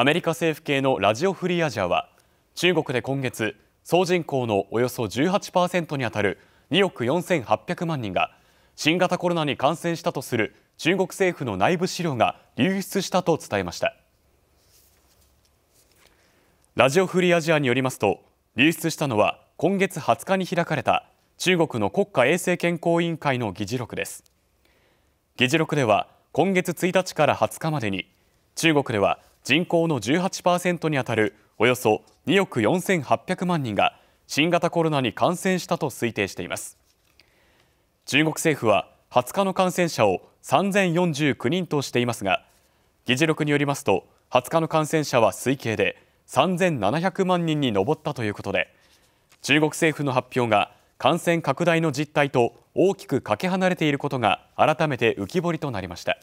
アメリカ政府系のラジオ・フリー・アジアは中国で今月総人口のおよそ18%にあたる2億4800万人が新型コロナに感染したとする中国政府の内部資料が流出したと伝えましたラジオ・フリー・アジアによりますと流出したのは今月20日に開かれた中国の国家衛生健康委員会の議事録です議事録では今月1日から20日までに中国では人口の18%にあたるおよそ2億4800万人が新型コロナに感染したと推定しています中国政府は20日の感染者を3049人としていますが議事録によりますと20日の感染者は推計で3700万人に上ったということで中国政府の発表が感染拡大の実態と大きくかけ離れていることが改めて浮き彫りとなりました。